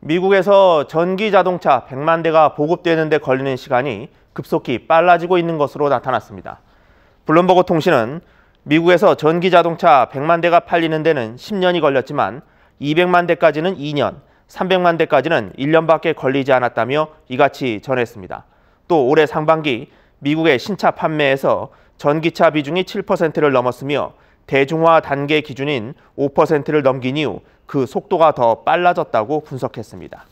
미국에서 전기 자동차 100만 대가 보급되는데 걸리는 시간이 급속히 빨라지고 있는 것으로 나타났습니다. 블룸버그 통신은 미국에서 전기 자동차 100만 대가 팔리는 데는 10년이 걸렸지만 200만 대까지는 2년, 300만 대까지는 1년밖에 걸리지 않았다며 이같이 전했습니다. 또 올해 상반기 미국의 신차 판매에서 전기차 비중이 7%를 넘었으며 대중화 단계 기준인 5%를 넘긴 이후 그 속도가 더 빨라졌다고 분석했습니다.